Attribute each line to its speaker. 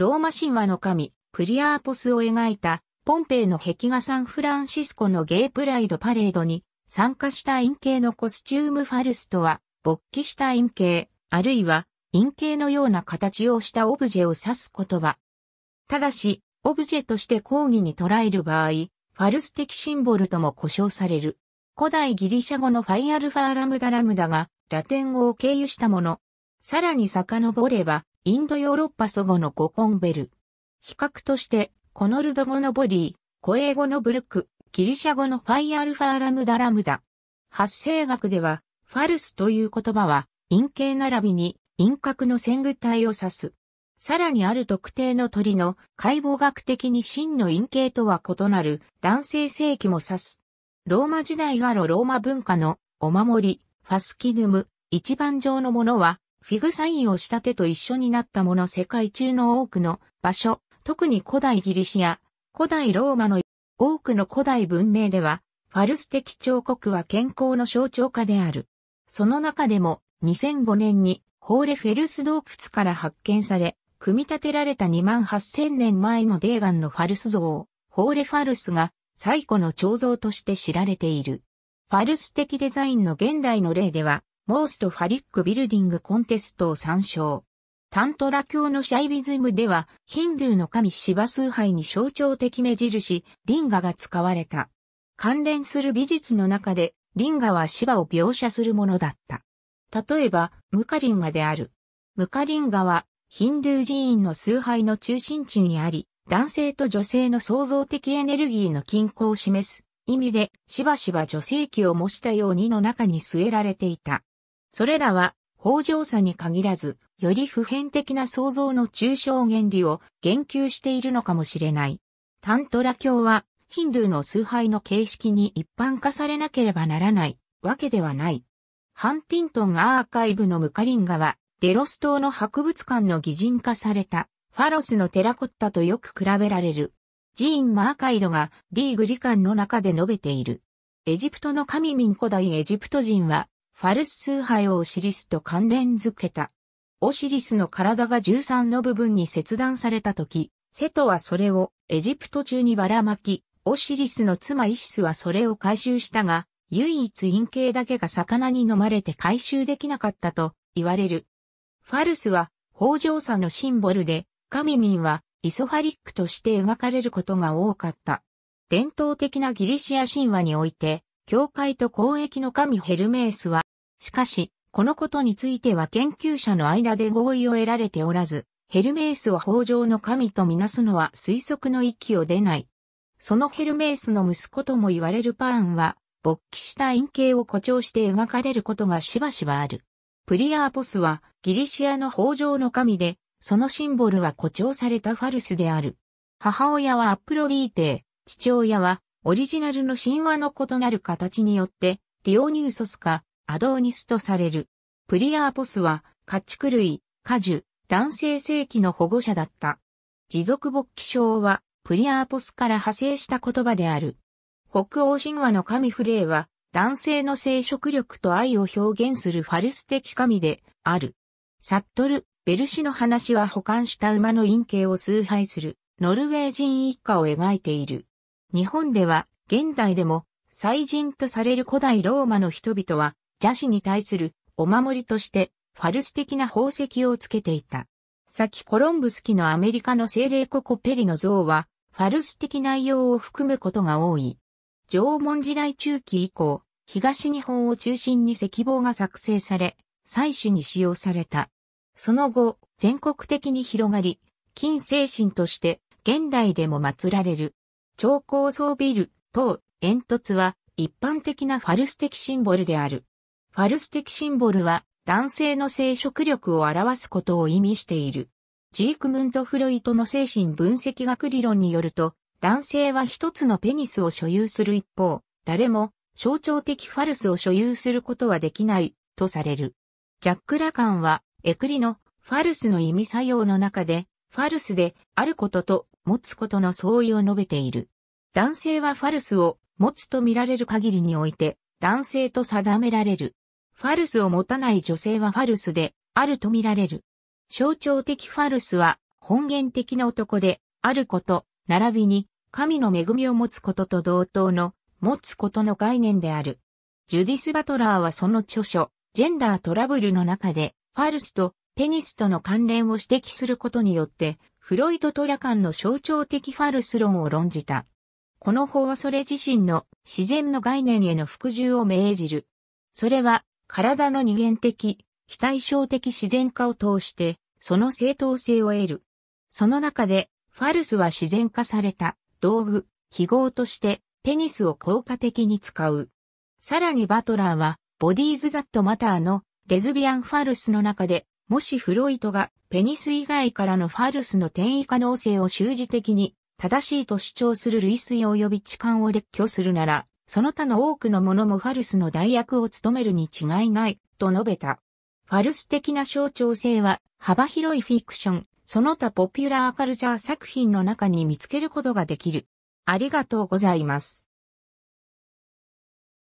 Speaker 1: ローマ神話の神、プリアーポスを描いた、ポンペイの壁画サンフランシスコのゲイプライドパレードに参加した陰形のコスチュームファルスとは、勃起した陰形、あるいは陰形のような形をしたオブジェを指す言葉。ただし、オブジェとして抗議に捉える場合、ファルス的シンボルとも呼称される。古代ギリシャ語のファイアルファーラムダラムダがラテン語を経由したもの。さらに遡れば、インドヨーロッパ祖語のココンベル。比較として、コノルド語のボディ、コエ語のブルク、ギリシャ語のファイアルファーラムダラムダ。発生学では、ファルスという言葉は、陰形並びに、陰角の線具体を指す。さらにある特定の鳥の解剖学的に真の陰形とは異なる男性性器も指す。ローマ時代がロローマ文化のお守り、ファスキヌム、一番上のものはフィグサインをした手と一緒になったもの世界中の多くの場所、特に古代ギリシア、古代ローマの多くの古代文明では、ファルス的彫刻は健康の象徴化である。その中でも2005年にホーレフェルス洞窟から発見され、組み立てられた2万8000年前のデーガンのファルス像、ホーレファルスが最古の彫像として知られている。ファルス的デザインの現代の例では、モーストファリックビルディングコンテストを参照。タントラ教のシャイビズムでは、ヒンドゥーの神シバ崇拝に象徴的目印、リンガが使われた。関連する美術の中で、リンガはシバを描写するものだった。例えば、ムカリンガである。ムカリンガは、ヒンドゥー寺院の崇拝の中心地にあり、男性と女性の創造的エネルギーの均衡を示す意味で、しばしば女性器を模したようにの中に据えられていた。それらは、法上さに限らず、より普遍的な創造の抽象原理を言及しているのかもしれない。タントラ教は、ヒンドゥーの崇拝の形式に一般化されなければならないわけではない。ハンティントンアーカイブのムカリンガは、デロス島の博物館の擬人化された、ファロスのテラコッタとよく比べられる。ジーン・マーカイドが、ディーグリカンの中で述べている。エジプトの神民古代エジプト人は、ファルス崇拝をオシリスと関連づけた。オシリスの体が13の部分に切断された時、セトはそれをエジプト中にばらまき、オシリスの妻イシスはそれを回収したが、唯一陰茎だけが魚に飲まれて回収できなかったと言われる。ファルスは北条さのシンボルで、神民はイソファリックとして描かれることが多かった。伝統的なギリシア神話において、教会と交易の神ヘルメースはしかし、このことについては研究者の間で合意を得られておらず、ヘルメースを法上の神とみなすのは推測の域を出ない。そのヘルメースの息子とも言われるパーンは、勃起した陰形を誇張して描かれることがしばしばある。プリアーポスはギリシアの法上の神で、そのシンボルは誇張されたファルスである。母親はアプロディーテ、父親はオリジナルの神話の異なる形によって、ディオニューソスかアドーニスとされる。プリアーポスは、家畜類、果樹、男性性器の保護者だった。持続勃起症は、プリアーポスから派生した言葉である。北欧神話の神フレイは、男性の生殖力と愛を表現するファルス的神である。サットル、ベルシの話は保管した馬の陰茎を崇拝する、ノルウェー人一家を描いている。日本では、現代でも、祭人とされる古代ローマの人々は、邪視に対するお守りとしてファルス的な宝石をつけていた。先コロンブス期のアメリカの精霊ココペリの像はファルス的内容を含むことが多い。縄文時代中期以降、東日本を中心に石棒が作成され、採取に使用された。その後、全国的に広がり、金精神として現代でも祀られる。超高層ビル等煙突は一般的なファルス的シンボルである。ファルス的シンボルは男性の生殖力を表すことを意味している。ジークムント・フロイトの精神分析学理論によると、男性は一つのペニスを所有する一方、誰も象徴的ファルスを所有することはできないとされる。ジャック・ラカンは、エクリのファルスの意味作用の中で、ファルスであることと持つことの相違を述べている。男性はファルスを持つと見られる限りにおいて、男性と定められる。ファルスを持たない女性はファルスであると見られる。象徴的ファルスは本源的な男であること、並びに神の恵みを持つことと同等の持つことの概念である。ジュディス・バトラーはその著書、ジェンダートラブルの中で、ファルスとペニスとの関連を指摘することによって、フロイドトラカンの象徴的ファルス論を論じた。この法はそれ自身の自然の概念への服従を命じる。それは体の二元的、非対称的自然化を通して、その正当性を得る。その中で、ファルスは自然化された道具、記号として、ペニスを効果的に使う。さらにバトラーは、ボディーズ・ザット・マターのレズビアン・ファルスの中で、もしフロイトがペニス以外からのファルスの転移可能性を習似的に正しいと主張する類推及び痴漢を列挙するなら、その他の多くのものもファルスの代役を務めるに違いない、と述べた。ファルス的な象徴性は、幅広いフィクション、その他ポピュラーカルチャー作品の中に見つけることができる。ありがとうございます。